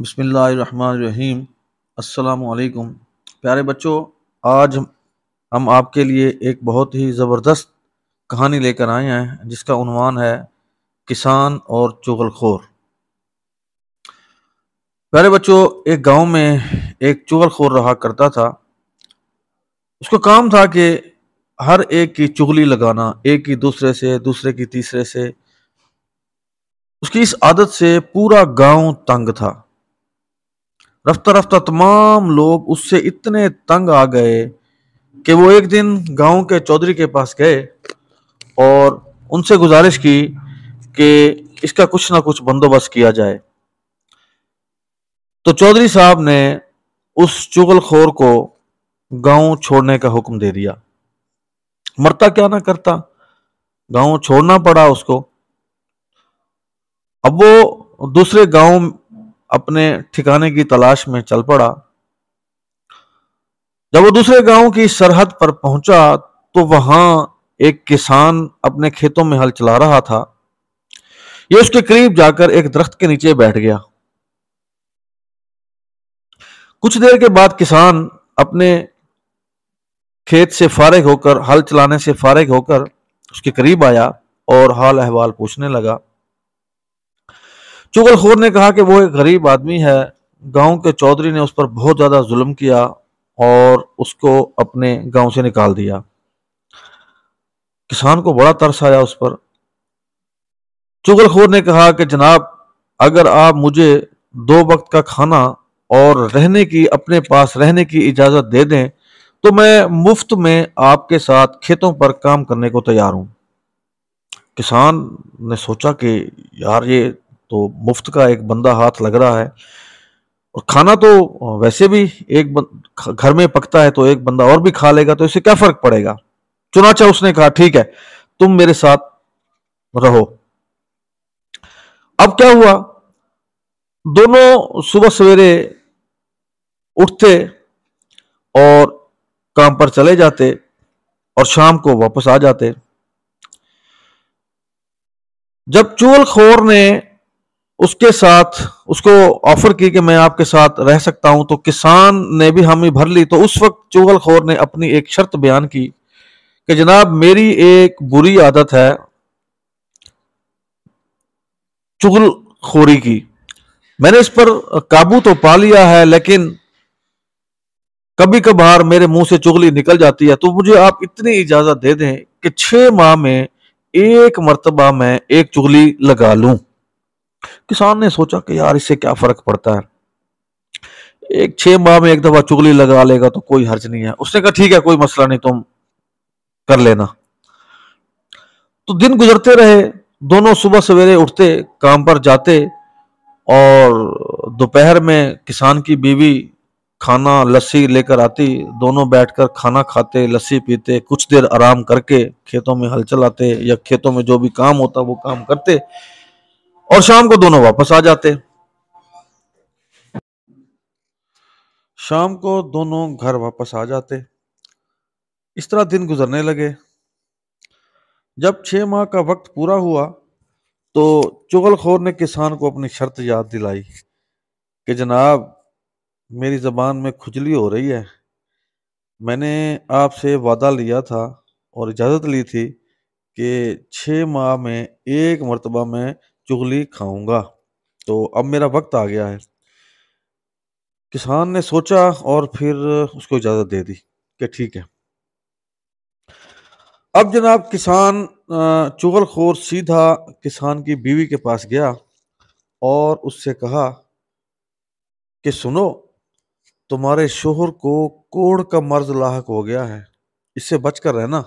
बसमीम् असलकुम प्यारे बच्चों आज हम आपके लिए एक बहुत ही ज़बरदस्त कहानी लेकर आए हैं जिसका उनवान है किसान और चुगलखोर प्यारे बच्चों एक गांव में एक चुगलखोर रहा करता था उसको काम था कि हर एक की चुगली लगाना एक की दूसरे से दूसरे की तीसरे से उसकी इस आदत से पूरा गांव तंग था रफ्ता रफ्ता तमाम लोग उससे इतने तंग आ गए कि वो एक दिन गांव के चौधरी के पास गए और उनसे गुजारिश की कि इसका कुछ ना कुछ बंदोबस्त किया जाए तो चौधरी साहब ने उस चुगलखोर को गांव छोड़ने का हुक्म दे दिया मरता क्या ना करता गांव छोड़ना पड़ा उसको अब वो दूसरे गांव अपने ठिकाने की तलाश में चल पड़ा जब वो दूसरे गांव की सरहद पर पहुंचा तो वहां एक किसान अपने खेतों में हल चला रहा था ये उसके करीब जाकर एक दरख्त के नीचे बैठ गया कुछ देर के बाद किसान अपने खेत से फारिग होकर हल चलाने से फारिग होकर उसके करीब आया और हाल अहवाल पूछने लगा चुगलखोर ने कहा कि वो एक गरीब आदमी है गांव के चौधरी ने उस पर बहुत ज़्यादा जुल्म किया और उसको अपने गांव से निकाल दिया किसान को बड़ा तरस आया उस पर चुगलखोर ने कहा कि जनाब अगर आप मुझे दो वक्त का खाना और रहने की अपने पास रहने की इजाज़त दे दें तो मैं मुफ्त में आपके साथ खेतों पर काम करने को तैयार हूं किसान ने सोचा कि यार ये तो मुफ्त का एक बंदा हाथ लग रहा है और खाना तो वैसे भी एक घर में पकता है तो एक बंदा और भी खा लेगा तो इससे क्या फर्क पड़ेगा चुनाचा उसने कहा ठीक है तुम मेरे साथ रहो अब क्या हुआ दोनों सुबह सवेरे उठते और काम पर चले जाते और शाम को वापस आ जाते जब खोर ने उसके साथ उसको ऑफर की कि मैं आपके साथ रह सकता हूं तो किसान ने भी हामी भर ली तो उस वक्त चुगलखोर ने अपनी एक शर्त बयान की कि जनाब मेरी एक बुरी आदत है चुगलखोरी की मैंने इस पर काबू तो पा लिया है लेकिन कभी कभार मेरे मुंह से चुगली निकल जाती है तो मुझे आप इतनी इजाजत दे दें कि छह माह में एक मरतबा मैं एक चुगली लगा लूं किसान ने सोचा कि यार इससे क्या फर्क पड़ता है एक छह माह में एक दफा चुगली लगा लेगा तो कोई हर्ज नहीं है उसने कहा ठीक है कोई मसला नहीं तुम कर लेना तो दिन गुजरते रहे दोनों सुबह सवेरे उठते काम पर जाते और दोपहर में किसान की बीवी खाना लस्सी लेकर आती दोनों बैठकर खाना खाते लस्सी पीते कुछ देर आराम करके खेतों में हल चलाते या खेतों में जो भी काम होता वो काम करते और शाम को दोनों वापस आ जाते शाम को दोनों घर वापस आ जाते इस तरह दिन गुजरने लगे जब छह माह का वक्त पूरा हुआ तो चुगलखोर ने किसान को अपनी शर्त याद दिलाई कि जनाब मेरी ज़बान में खुजली हो रही है मैंने आपसे वादा लिया था और इजाज़त ली थी कि छः माह में एक मरतबा में चुगली खाऊंगा तो अब मेरा वक्त आ गया है किसान ने सोचा और फिर उसको इजाज़त दे दी कि ठीक है अब जनाब किसान चुगलखोर सीधा किसान की बीवी के पास गया और उससे कहा कि सुनो तुम्हारे शोहर को कोड़ का मर्ज लाक हो गया है इससे बचकर रहना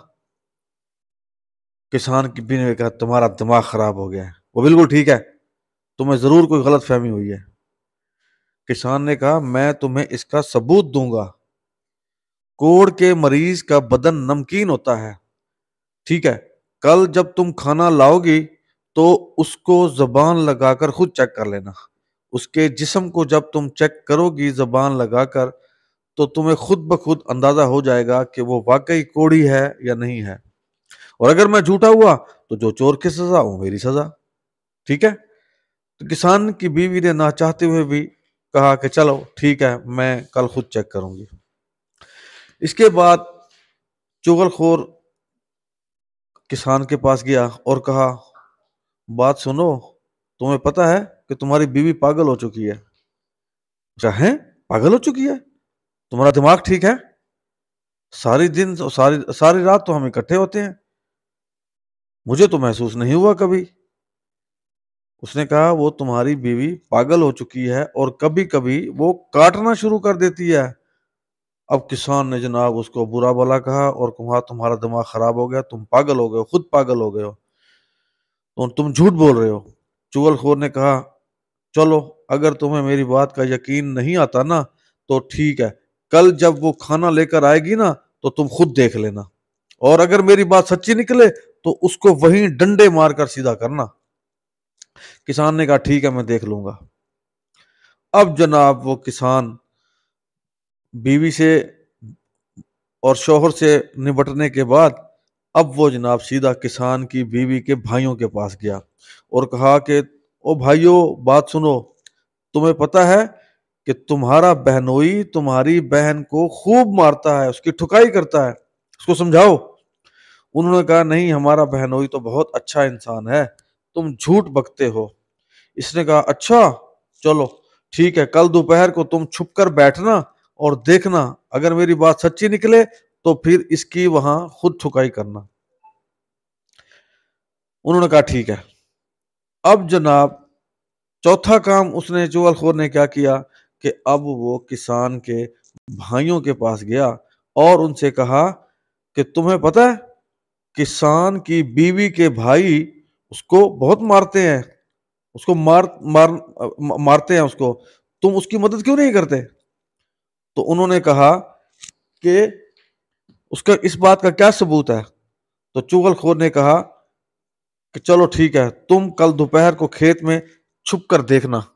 किसान की बीवी ने कहा तुम्हारा दिमाग ख़राब हो गया है वो बिल्कुल ठीक है तुम्हें ज़रूर कोई गलत फहमी हुई है किसान ने कहा मैं तुम्हें इसका सबूत दूंगा कोड़ के मरीज का बदन नमकीन होता है ठीक है कल जब तुम खाना लाओगी तो उसको जबान लगाकर खुद चेक कर लेना उसके जिसम को जब तुम चेक करोगी जबान लगाकर तो तुम्हें खुद ब खुद अंदाज़ा हो जाएगा कि वो वाकई कोड़ी है या नहीं है और अगर मैं झूठा हुआ तो जो चोर की सज़ा वो मेरी सज़ा ठीक है तो किसान की बीवी ने ना चाहते हुए भी कहा कि चलो ठीक है मैं कल खुद चेक करूंगी इसके बाद चुगलखोर किसान के पास गया और कहा बात सुनो तुम्हें पता है कि तुम्हारी बीवी पागल हो चुकी है चाहे अच्छा, पागल हो चुकी है तुम्हारा दिमाग ठीक है सारी दिन सारी सारी रात तो हम इकट्ठे होते हैं मुझे तो महसूस नहीं हुआ कभी उसने कहा वो तुम्हारी बीवी पागल हो चुकी है और कभी कभी वो काटना शुरू कर देती है अब किसान ने जनाब उसको बुरा भला कहा और कुमार तुम्हारा दिमाग खराब हो गया तुम पागल हो गए खुद पागल हो गए हो तो तुम झूठ बोल रहे हो चुगलखोर ने कहा चलो अगर तुम्हें मेरी बात का यकीन नहीं आता ना तो ठीक है कल जब वो खाना लेकर आएगी ना तो तुम खुद देख लेना और अगर मेरी बात सच्ची निकले तो उसको वहीं डंडे मारकर सीधा करना किसान ने कहा ठीक है मैं देख लूंगा अब जनाब वो किसान बीवी से और शोहर से निपटने के बाद अब वो जनाब सीधा किसान की बीवी के भाइयों के पास गया और कहा कि ओ भाइयों बात सुनो तुम्हें पता है कि तुम्हारा बहनोई तुम्हारी बहन को खूब मारता है उसकी ठुकाई करता है उसको समझाओ उन्होंने कहा नहीं हमारा बहनोई तो बहुत अच्छा इंसान है तुम झूठ बकते हो इसने कहा अच्छा चलो ठीक है कल दोपहर को तुम छुप कर बैठना और देखना अगर मेरी बात सच्ची निकले तो फिर इसकी वहां खुद ठुकाई करना उन्होंने कहा ठीक है अब जनाब चौथा काम उसने चुअल खोर ने क्या किया कि अब वो किसान के भाइयों के पास गया और उनसे कहा कि तुम्हें पता है किसान की बीवी के भाई उसको बहुत मारते हैं उसको मार मार मारते हैं उसको तुम उसकी मदद क्यों नहीं करते तो उन्होंने कहा कि उसका इस बात का क्या सबूत है तो चुगल खोर ने कहा कि चलो ठीक है तुम कल दोपहर को खेत में छुप कर देखना